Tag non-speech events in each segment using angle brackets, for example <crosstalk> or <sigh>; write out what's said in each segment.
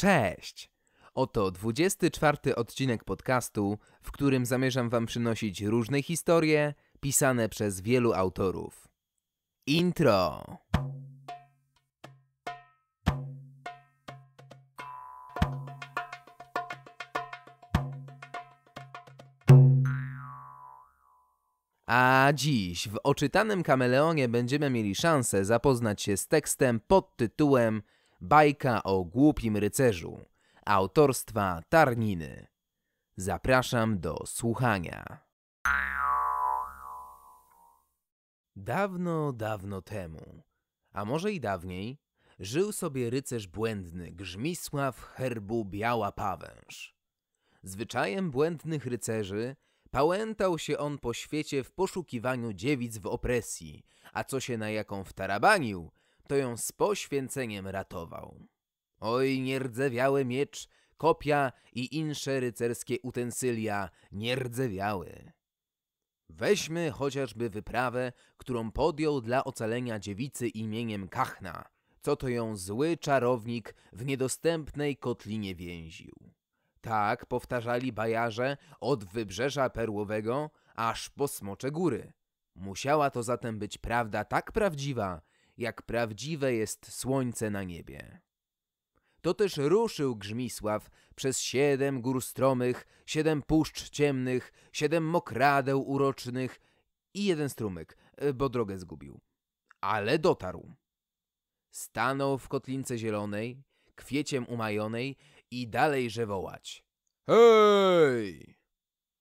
Cześć! Oto 24 odcinek podcastu, w którym zamierzam Wam przynosić różne historie pisane przez wielu autorów. Intro! A dziś w oczytanym kameleonie będziemy mieli szansę zapoznać się z tekstem pod tytułem Bajka o głupim rycerzu autorstwa Tarniny. Zapraszam do słuchania. Dawno, dawno temu, a może i dawniej, żył sobie rycerz błędny Grzmisław Herbu Biała Pawęż. Zwyczajem błędnych rycerzy pałętał się on po świecie w poszukiwaniu dziewic w opresji, a co się na jaką wtarabanił, to ją z poświęceniem ratował. Oj, nierdzewiały miecz, kopia i insze rycerskie utensylia nierdzewiały. Weźmy chociażby wyprawę, którą podjął dla ocalenia dziewicy imieniem Kachna, co to ją zły czarownik w niedostępnej kotlinie więził. Tak powtarzali bajarze od wybrzeża perłowego aż po smocze góry. Musiała to zatem być prawda tak prawdziwa, jak prawdziwe jest słońce na niebie. Toteż ruszył Grzmisław przez siedem gór stromych, siedem puszcz ciemnych, siedem mokradeł urocznych i jeden strumyk, e, bo drogę zgubił. Ale dotarł. Stanął w kotlince zielonej, kwieciem umajonej i dalejże wołać. Hej!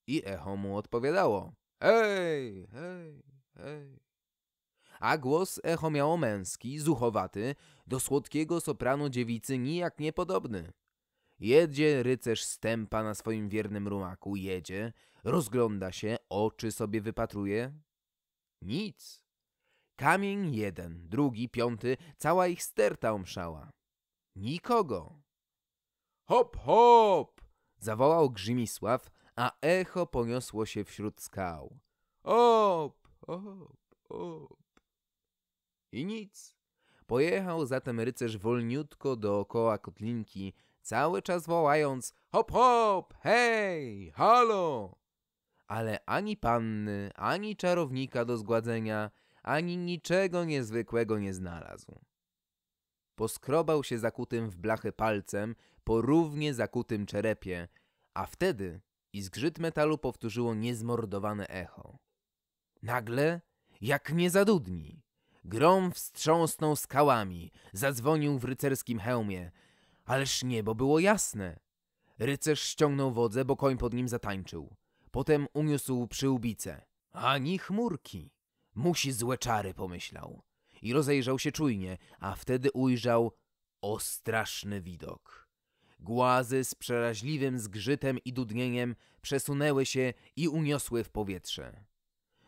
I echo mu odpowiadało. Hej, hej, hej a głos echo miało męski, zuchowaty, do słodkiego sopranu dziewicy nijak niepodobny. Jedzie rycerz stępa na swoim wiernym rumaku, jedzie, rozgląda się, oczy sobie wypatruje. Nic. Kamień jeden, drugi, piąty, cała ich sterta omszała. Nikogo. Hop, hop! zawołał Grzymisław, a echo poniosło się wśród skał. Op, op, op. I nic. Pojechał zatem rycerz wolniutko dookoła kotlinki, cały czas wołając hop hop, hej, halo! Ale ani panny, ani czarownika do zgładzenia, ani niczego niezwykłego nie znalazł. Poskrobał się zakutym w blachy palcem po równie zakutym czerepie, a wtedy i zgrzyt metalu powtórzyło niezmordowane echo. Nagle, jak mnie zadudni, Grom wstrząsnął skałami, zadzwonił w rycerskim hełmie. Ależ niebo było jasne. Rycerz ściągnął wodze, bo koń pod nim zatańczył. Potem uniósł przyłbicę. Ani chmurki. Musi złe czary, pomyślał. I rozejrzał się czujnie, a wtedy ujrzał o straszny widok. Głazy z przeraźliwym zgrzytem i dudnieniem przesunęły się i uniosły w powietrze.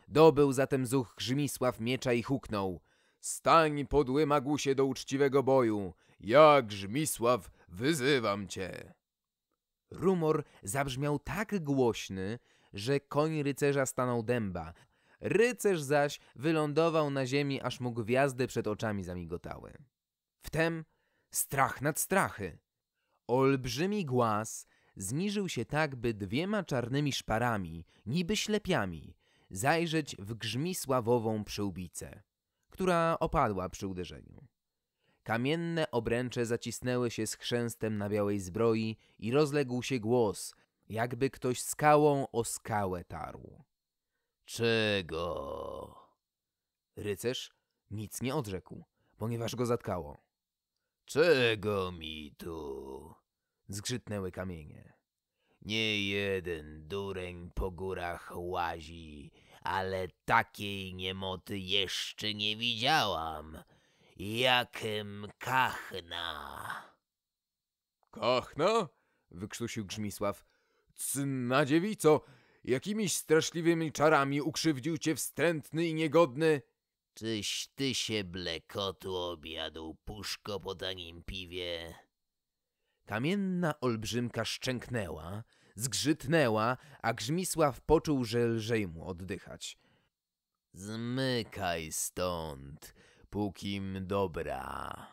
Dobył zatem zuch Grzmisław miecza i huknął. Stań, podły magusie, do uczciwego boju. Ja, Grzmisław, wyzywam cię. Rumor zabrzmiał tak głośny, że koń rycerza stanął dęba. Rycerz zaś wylądował na ziemi, aż mu gwiazdy przed oczami zamigotały. Wtem strach nad strachy. Olbrzymi głaz zniżył się tak, by dwiema czarnymi szparami, niby ślepiami, zajrzeć w grzmisławową przyłbicę która opadła przy uderzeniu. Kamienne obręcze zacisnęły się z chrzęstem na białej zbroi i rozległ się głos, jakby ktoś skałą o skałę tarł. Czego? Rycerz nic nie odrzekł, ponieważ go zatkało. Czego mi tu? Zgrzytnęły kamienie. Nie jeden dureń po górach łazi, ale takiej niemoty jeszcze nie widziałam, jakem kachna. Kachna? wykrztusił Grzmisław. Cna dziewico, jakimiś straszliwymi czarami ukrzywdził cię wstrętny i niegodny. Czyś ty się blekotu obiadł, puszko po tanim piwie. Kamienna olbrzymka szczęknęła, zgrzytnęła, a Grzmisław poczuł, że lżej mu oddychać. Zmykaj stąd, pókim dobra.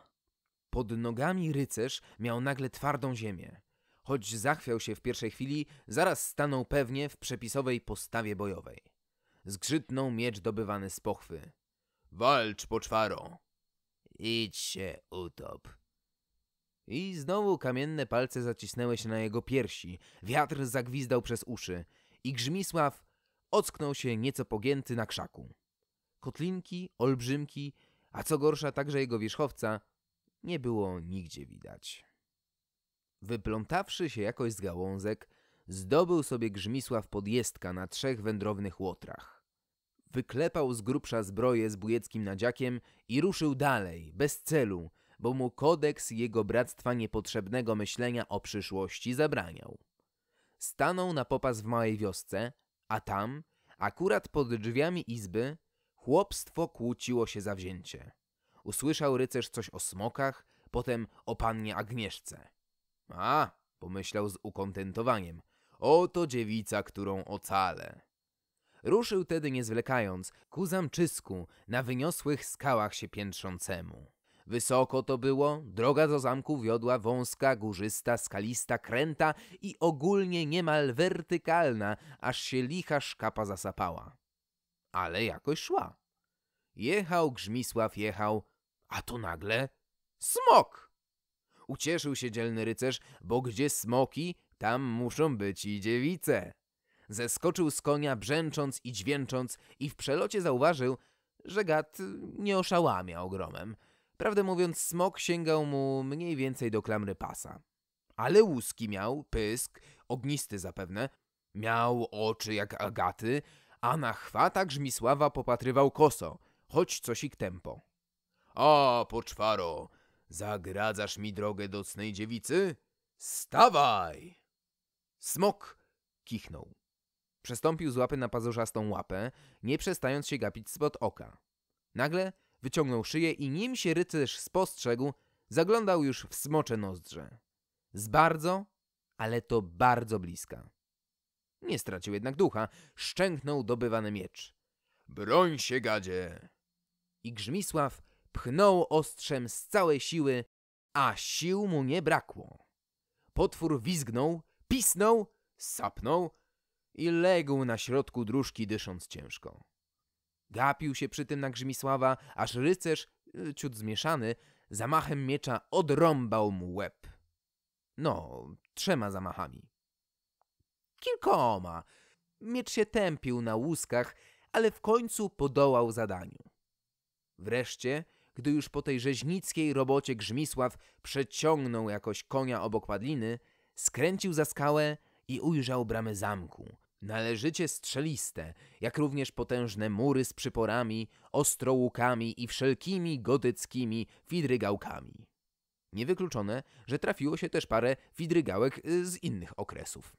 Pod nogami rycerz miał nagle twardą ziemię. Choć zachwiał się w pierwszej chwili, zaraz stanął pewnie w przepisowej postawie bojowej. Zgrzytnął miecz dobywany z pochwy. Walcz, poczwaro! Idź się, utop. I znowu kamienne palce zacisnęły się na jego piersi. Wiatr zagwizdał przez uszy. I Grzmisław ocknął się nieco pogięty na krzaku. Kotlinki, olbrzymki, a co gorsza także jego wierzchowca, nie było nigdzie widać. Wyplątawszy się jakoś z gałązek, zdobył sobie Grzmisław podjestka na trzech wędrownych łotrach. Wyklepał z grubsza zbroję z bujeckim nadziakiem i ruszył dalej, bez celu, bo mu kodeks jego bractwa niepotrzebnego myślenia o przyszłości zabraniał. Stanął na popas w małej wiosce, a tam, akurat pod drzwiami izby, chłopstwo kłóciło się zawzięcie. Usłyszał rycerz coś o smokach, potem o pannie Agnieszce. A, pomyślał z ukontentowaniem, oto dziewica, którą ocalę. Ruszył tedy nie zwlekając ku zamczysku na wyniosłych skałach się piętrzącemu. Wysoko to było, droga do zamku wiodła wąska, górzysta, skalista, kręta i ogólnie niemal wertykalna, aż się licha szkapa zasapała. Ale jakoś szła. Jechał Grzmisław, jechał, a tu nagle smok! Ucieszył się dzielny rycerz, bo gdzie smoki, tam muszą być i dziewice. Zeskoczył z konia, brzęcząc i dźwięcząc i w przelocie zauważył, że gad nie oszałamia ogromem – Prawdę mówiąc, smok sięgał mu mniej więcej do klamry pasa. Ale łuski miał, pysk, ognisty zapewne, miał oczy jak agaty, a na chwata Żmisława popatrywał koso, choć coś ich tempo. A, poczwaro, zagradzasz mi drogę do cnej dziewicy? Stawaj! Smok kichnął. Przestąpił z łapy na pazurzastą łapę, nie przestając się gapić spod oka. Nagle Wyciągnął szyję i nim się rycerz spostrzegł, zaglądał już w smocze nozdrze. Z bardzo, ale to bardzo bliska. Nie stracił jednak ducha, szczęknął dobywany miecz. Broń się, gadzie! I Grzmisław pchnął ostrzem z całej siły, a sił mu nie brakło. Potwór wizgnął, pisnął, sapnął i legł na środku dróżki, dysząc ciężko. Gapił się przy tym na Grzmisława, aż rycerz, y, ciut zmieszany, zamachem miecza odrąbał mu łeb. No, trzema zamachami. Kilkoma. Miecz się tępił na łuskach, ale w końcu podołał zadaniu. Wreszcie, gdy już po tej rzeźnickiej robocie Grzmisław przeciągnął jakoś konia obok padliny, skręcił za skałę i ujrzał bramę zamku, Należycie strzeliste, jak również potężne mury z przyporami, ostrołukami i wszelkimi gotyckimi fidrygałkami. Niewykluczone, że trafiło się też parę fidrygałek y, z innych okresów.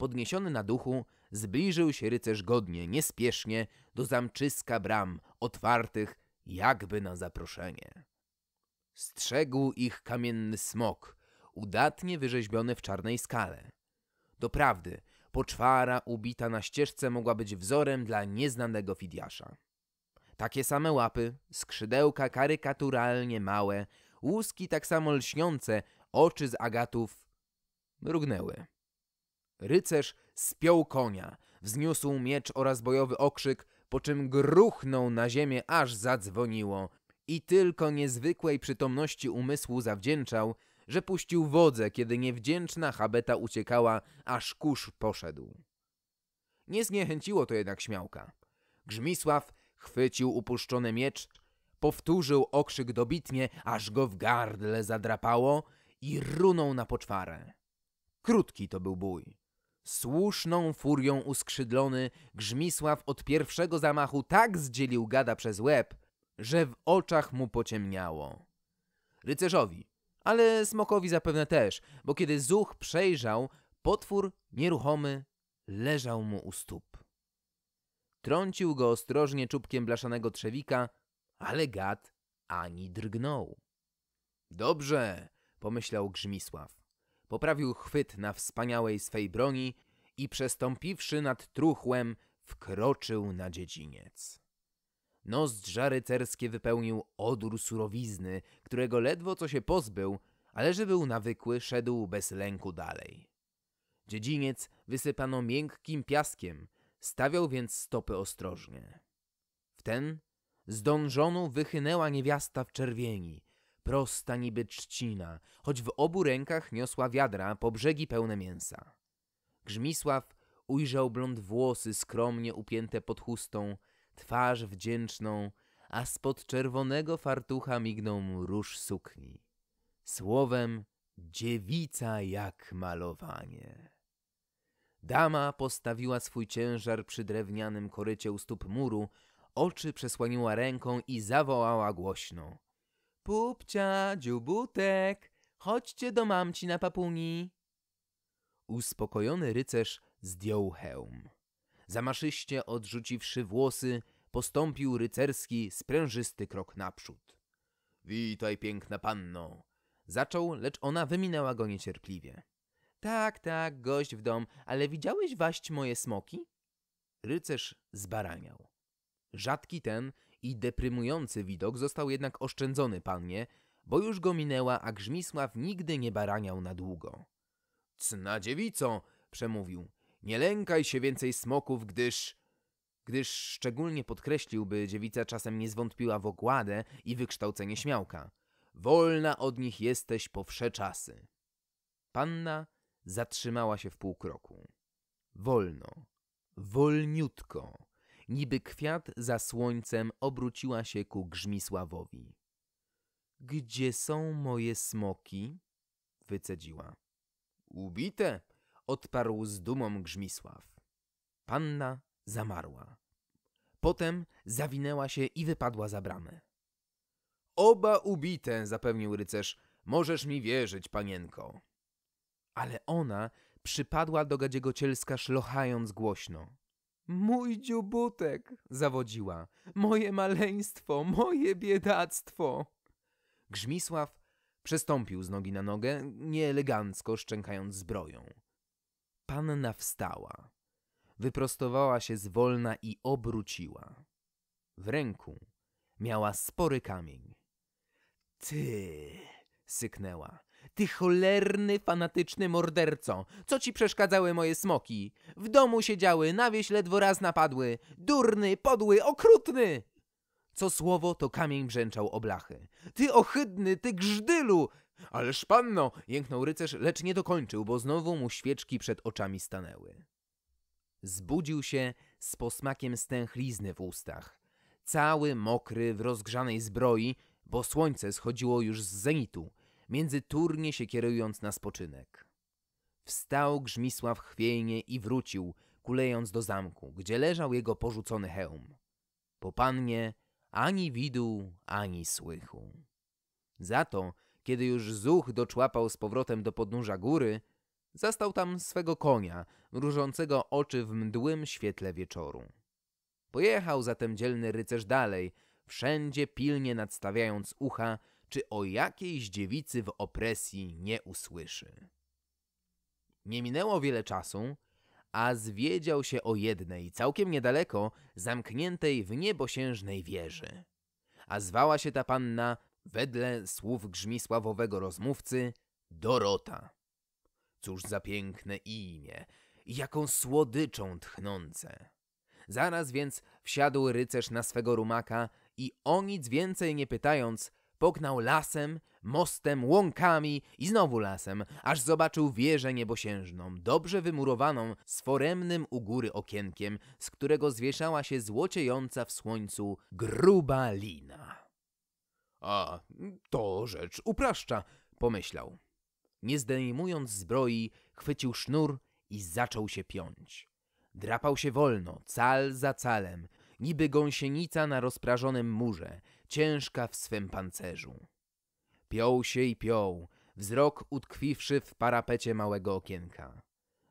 Podniesiony na duchu, zbliżył się rycerz godnie, niespiesznie do zamczyska bram, otwartych jakby na zaproszenie. Strzegł ich kamienny smok, udatnie wyrzeźbiony w czarnej skale. Doprawdy, poczwara ubita na ścieżce mogła być wzorem dla nieznanego Fidiasza. Takie same łapy, skrzydełka karykaturalnie małe, łuski tak samo lśniące, oczy z agatów mrugnęły. Rycerz spiął konia, wzniósł miecz oraz bojowy okrzyk, po czym gruchnął na ziemię, aż zadzwoniło. I tylko niezwykłej przytomności umysłu zawdzięczał, że puścił wodze, kiedy niewdzięczna habeta uciekała, aż kurz poszedł. Nie zniechęciło to jednak śmiałka. Grzmisław chwycił upuszczony miecz, powtórzył okrzyk dobitnie, aż go w gardle zadrapało i runął na poczwarę. Krótki to był bój. Słuszną furią uskrzydlony, Grzmisław od pierwszego zamachu tak zdzielił gada przez łeb, że w oczach mu pociemniało. Rycerzowi, ale smokowi zapewne też, bo kiedy Zuch przejrzał, potwór nieruchomy leżał mu u stóp. Trącił go ostrożnie czubkiem blaszanego trzewika, ale gad ani drgnął. Dobrze, pomyślał Grzmisław. Poprawił chwyt na wspaniałej swej broni i przestąpiwszy nad truchłem, wkroczył na dziedziniec. Nozdrza rycerskie wypełnił odór surowizny, którego ledwo co się pozbył, ale że był nawykły, szedł bez lęku dalej. Dziedziniec wysypano miękkim piaskiem, stawiał więc stopy ostrożnie. Wtem z donżonu wychynęła niewiasta w czerwieni, prosta niby trzcina, choć w obu rękach niosła wiadra po brzegi pełne mięsa. Grzmisław ujrzał blond włosy skromnie upięte pod chustą, twarz wdzięczną, a spod czerwonego fartucha mignął mu róż sukni. Słowem dziewica jak malowanie. Dama postawiła swój ciężar przy drewnianym korycie u stóp muru, oczy przesłoniła ręką i zawołała głośno. Pupcia, dziubutek, chodźcie do mamci na papuni. Uspokojony rycerz zdjął hełm. Zamaszyście odrzuciwszy włosy, postąpił rycerski, sprężysty krok naprzód. Witaj, piękna panno! Zaczął, lecz ona wyminęła go niecierpliwie. Tak, tak, gość w dom, ale widziałeś waść moje smoki? Rycerz zbaraniał. Rzadki ten i deprymujący widok został jednak oszczędzony pannie, bo już go minęła, a Grzmisław nigdy nie baraniał na długo. Cna dziewico, przemówił. Nie lękaj się więcej smoków, gdyż... Gdyż szczególnie podkreślił, by dziewica czasem nie zwątpiła w ogładę i wykształcenie śmiałka. Wolna od nich jesteś po wsze czasy. Panna zatrzymała się w pół kroku. Wolno, wolniutko, niby kwiat za słońcem obróciła się ku Grzmisławowi. Gdzie są moje smoki? wycedziła. Ubite, odparł z dumą Grzmisław. Panna zamarła. Potem zawinęła się i wypadła za bramę. Oba ubite, zapewnił rycerz. Możesz mi wierzyć, panienko. Ale ona przypadła do gadziego cielska szlochając głośno. Mój dziubutek, zawodziła. Moje maleństwo, moje biedactwo. Grzmisław przestąpił z nogi na nogę, nieelegancko szczękając zbroją. Panna wstała, wyprostowała się zwolna i obróciła. W ręku miała spory kamień. Ty, syknęła. Ty cholerny, fanatyczny morderco! Co ci przeszkadzały moje smoki? W domu siedziały, na wieś ledwo raz napadły. Durny, podły, okrutny! Co słowo, to kamień brzęczał o blachy. Ty ohydny, ty grzdylu! Ależ panno! jęknął rycerz, lecz nie dokończył, bo znowu mu świeczki przed oczami stanęły. Zbudził się z posmakiem stęchlizny w ustach. Cały mokry w rozgrzanej zbroi, bo słońce schodziło już z zenitu, między turnie się kierując na spoczynek. Wstał Grzmisław chwiejnie i wrócił, kulejąc do zamku, gdzie leżał jego porzucony hełm. Po pannie ani widu, ani słychu. Za to kiedy już zuch doczłapał z powrotem do podnóża góry, zastał tam swego konia, mrużącego oczy w mdłym świetle wieczoru. Pojechał zatem dzielny rycerz dalej, wszędzie pilnie nadstawiając ucha, czy o jakiejś dziewicy w opresji nie usłyszy. Nie minęło wiele czasu, a zwiedział się o jednej, całkiem niedaleko, zamkniętej w niebosiężnej wieży. A zwała się ta panna wedle słów grzmisławowego rozmówcy, Dorota. Cóż za piękne imię i jaką słodyczą tchnące. Zaraz więc wsiadł rycerz na swego rumaka i o nic więcej nie pytając, pognał lasem, mostem, łąkami i znowu lasem, aż zobaczył wieżę niebosiężną, dobrze wymurowaną, z foremnym u góry okienkiem, z którego zwieszała się złociejąca w słońcu gruba lina. A, to rzecz upraszcza, pomyślał. Nie zdejmując zbroi, chwycił sznur i zaczął się piąć. Drapał się wolno, cal za calem, niby gąsienica na rozprażonym murze, ciężka w swym pancerzu. Piął się i piął, wzrok utkwiwszy w parapecie małego okienka.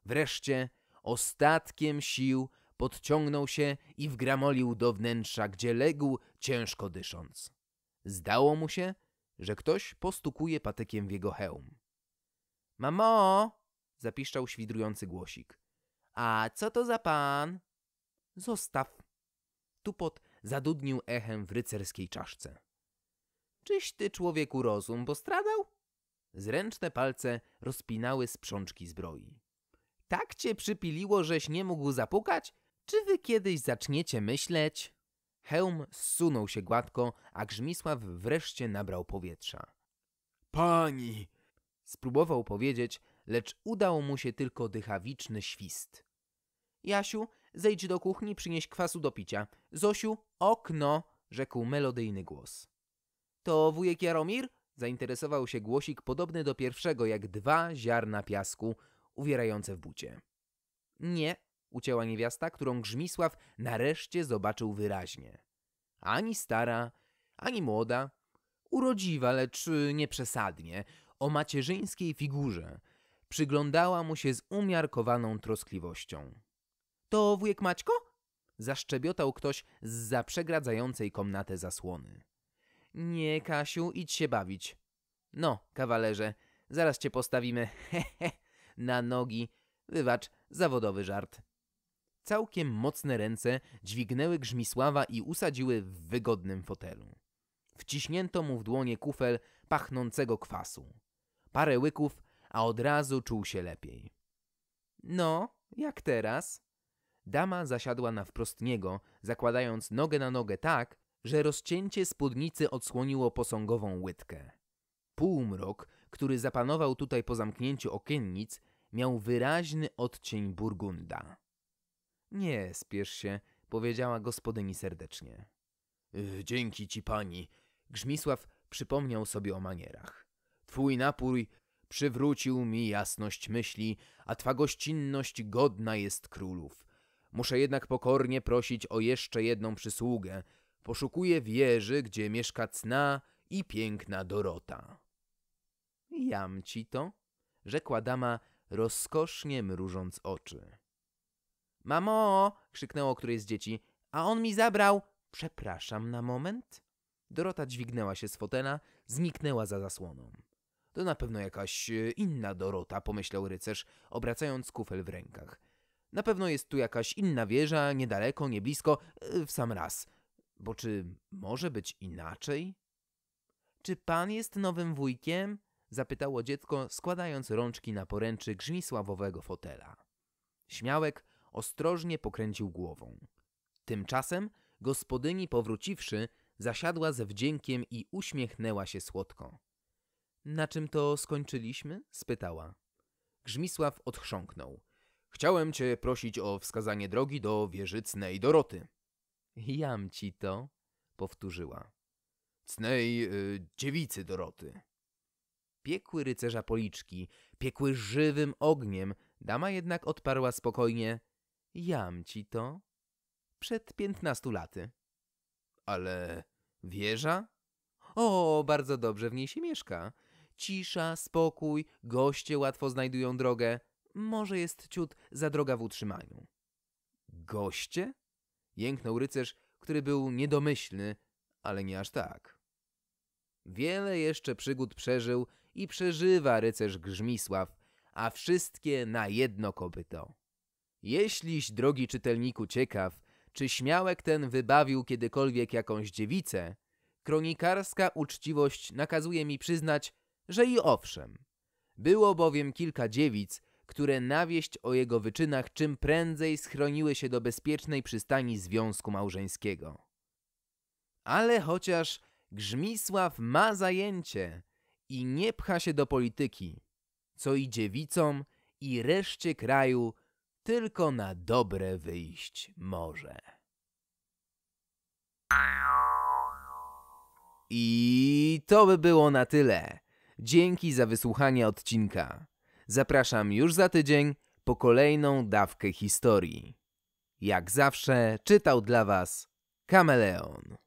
Wreszcie, ostatkiem sił, podciągnął się i wgramolił do wnętrza, gdzie legł, ciężko dysząc. Zdało mu się, że ktoś postukuje patykiem w jego hełm. Mamo! zapiszczał świdrujący głosik. A co to za pan? Zostaw. Tupot zadudnił echem w rycerskiej czaszce. Czyś ty, człowieku, rozum postradał? Zręczne palce rozpinały sprzączki zbroi. Tak cię przypiliło, żeś nie mógł zapukać? Czy wy kiedyś zaczniecie myśleć? Hełm zsunął się gładko, a Grzmisław wreszcie nabrał powietrza. Pani! Spróbował powiedzieć, lecz udał mu się tylko dychawiczny świst. Jasiu, zejdź do kuchni, przynieś kwasu do picia. Zosiu, okno! rzekł melodyjny głos. To wujek Jaromir? zainteresował się głosik podobny do pierwszego, jak dwa ziarna piasku uwierające w bucie. Nie, ucięła niewiasta, którą Grzmisław nareszcie zobaczył wyraźnie. Ani stara, ani młoda, urodziwa, lecz y, nieprzesadnie o macierzyńskiej figurze, przyglądała mu się z umiarkowaną troskliwością. To wujek Maćko? Zaszczebiotał ktoś z zaprzegradzającej komnatę zasłony. Nie, Kasiu, idź się bawić. No, kawalerze, zaraz cię postawimy, <laughs> he, na nogi. Wybacz, zawodowy żart. Całkiem mocne ręce dźwignęły Grzmisława i usadziły w wygodnym fotelu. Wciśnięto mu w dłonie kufel pachnącego kwasu. Parę łyków, a od razu czuł się lepiej. No, jak teraz? Dama zasiadła na wprost niego, zakładając nogę na nogę tak, że rozcięcie spódnicy odsłoniło posągową łydkę. Półmrok, który zapanował tutaj po zamknięciu okiennic, miał wyraźny odcień burgunda. Nie spiesz się, powiedziała gospodyni serdecznie. E, dzięki ci pani. Grzmisław przypomniał sobie o manierach. Twój napój przywrócił mi jasność myśli, a twa gościnność godna jest królów. Muszę jednak pokornie prosić o jeszcze jedną przysługę. Poszukuję wieży, gdzie mieszka cna i piękna Dorota. Jam ci to, rzekła dama, rozkosznie mrużąc oczy. Mamo! krzyknęło któreś z dzieci. A on mi zabrał. Przepraszam na moment. Dorota dźwignęła się z fotela, zniknęła za zasłoną. To na pewno jakaś e, inna Dorota, pomyślał rycerz, obracając kufel w rękach. Na pewno jest tu jakaś inna wieża, niedaleko, nieblisko, e, w sam raz. Bo czy może być inaczej? Czy pan jest nowym wujkiem? zapytało dziecko, składając rączki na poręczy grzmisławowego fotela. Śmiałek ostrożnie pokręcił głową. Tymczasem gospodyni powróciwszy, zasiadła ze wdziękiem i uśmiechnęła się słodko. Na czym to skończyliśmy? spytała. Grzmisław odchrząknął. Chciałem cię prosić o wskazanie drogi do wieżycnej Doroty. Jam ci to, powtórzyła. Cnej yy, dziewicy Doroty. Piekły rycerza policzki, piekły żywym ogniem, dama jednak odparła spokojnie – Jam ci to. Przed piętnastu laty. Ale wieża? O, bardzo dobrze w niej się mieszka. Cisza, spokój, goście łatwo znajdują drogę. Może jest ciut za droga w utrzymaniu. Goście? Jęknął rycerz, który był niedomyślny, ale nie aż tak. Wiele jeszcze przygód przeżył i przeżywa rycerz Grzmisław, a wszystkie na jedno kopyto. Jeśliś, drogi czytelniku, ciekaw, czy śmiałek ten wybawił kiedykolwiek jakąś dziewicę, kronikarska uczciwość nakazuje mi przyznać, że i owszem. Było bowiem kilka dziewic, które na wieść o jego wyczynach czym prędzej schroniły się do bezpiecznej przystani związku małżeńskiego. Ale chociaż Grzmisław ma zajęcie i nie pcha się do polityki, co i dziewicom i reszcie kraju tylko na dobre wyjść może. I to by było na tyle. Dzięki za wysłuchanie odcinka. Zapraszam już za tydzień po kolejną dawkę historii. Jak zawsze czytał dla Was Kameleon.